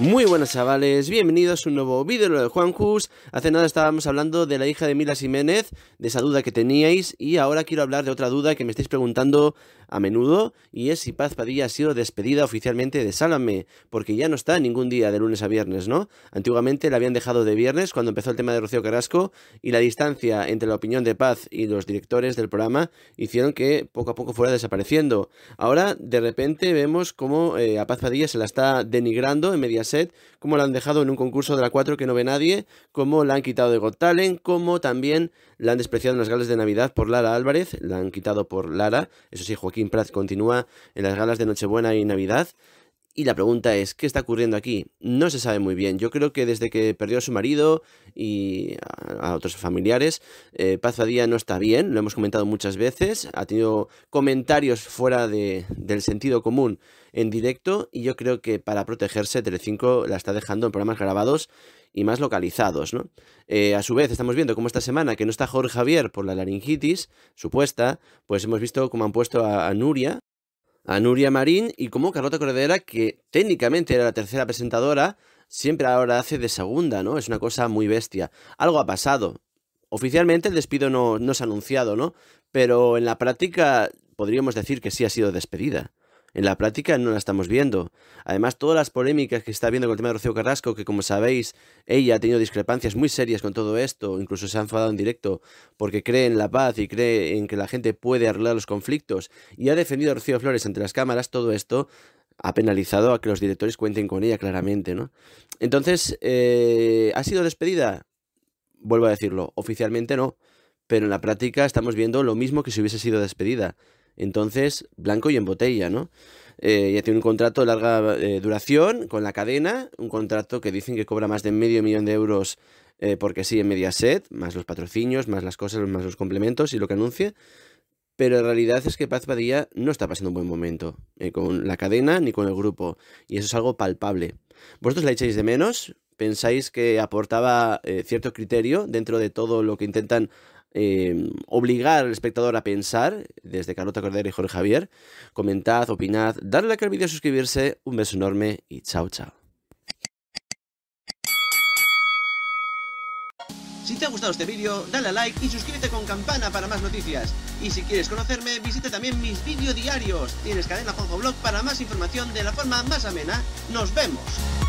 Muy buenas chavales, bienvenidos a un nuevo vídeo de Juan Jus. Hace nada estábamos hablando de la hija de Mila Jiménez, de esa duda que teníais Y ahora quiero hablar de otra duda que me estáis preguntando a menudo Y es si Paz Padilla ha sido despedida oficialmente de Sálame Porque ya no está ningún día de lunes a viernes, ¿no? Antiguamente la habían dejado de viernes cuando empezó el tema de Rocío Carrasco Y la distancia entre la opinión de Paz y los directores del programa Hicieron que poco a poco fuera desapareciendo Ahora de repente vemos cómo eh, a Paz Padilla se la está denigrando en medias set como la han dejado en un concurso de la 4 que no ve nadie, como la han quitado de Got como también la han despreciado en las galas de Navidad por Lara Álvarez, la han quitado por Lara, eso sí, Joaquín Prats continúa en las galas de Nochebuena y Navidad. Y la pregunta es, ¿qué está ocurriendo aquí? No se sabe muy bien. Yo creo que desde que perdió a su marido y a, otros familiares, eh, Paz día no está bien, lo hemos comentado muchas veces, ha tenido comentarios fuera de, del sentido común en directo y yo creo que para protegerse Telecinco la está dejando en programas grabados y más localizados, eh, a su vez, estamos viendo cómo esta semana, que no está Jorge Javier por la laringitis supuesta, pues hemos visto cómo han puesto a Nuria, a Nuria Marín y como Carlota Cordera, que técnicamente era la tercera presentadora, siempre ahora hace de segunda, ¿no? Es una cosa muy bestia. Algo ha pasado. Oficialmente el despido no, no se ha anunciado, ¿no? Pero en la práctica podríamos decir que sí ha sido despedida en la práctica no la estamos viendo. Además, todas las polémicas que está habiendo con el tema de Rocío Carrasco, que como sabéis, ella ha tenido discrepancias muy serias con todo esto, incluso se ha enfadado en directo porque cree en la paz y cree en que la gente puede arreglar los conflictos, y ha defendido a Rocío Flores ante las cámaras, todo esto ha penalizado a que los directores cuenten con ella claramente, ¿no? Entonces, eh, ¿ha sido despedida? Vuelvo a decirlo, oficialmente no, pero en la práctica estamos viendo lo mismo que si hubiese sido despedida. Entonces, blanco y en botella, ¿no? Eh, ya tiene un contrato de larga eh, duración con la cadena, un contrato que dicen que cobra más de medio millón de euros eh, porque sí en Mediaset, más los patrocinios, más las cosas, más los complementos y lo que anuncie. Pero la realidad es que Paz Padilla no está pasando un buen momento con la cadena ni con el grupo. Y eso es algo palpable. ¿Vosotros la echáis de menos? ¿Pensáis que aportaba cierto criterio dentro de todo lo que intentan Em, obligar al espectador a pensar, desde Carlota Cordero y Jorge Javier. Comentad, opinad, darle like al vídeo, suscribirse. Un beso enorme y chao, chao. Si te ha gustado este vídeo, dale a like y suscríbete con campana para más noticias. Y si quieres conocerme, visita también mis vídeos diarios. Tienes cadena Juanjo Blog para más información de la forma más amena. ¡Nos vemos!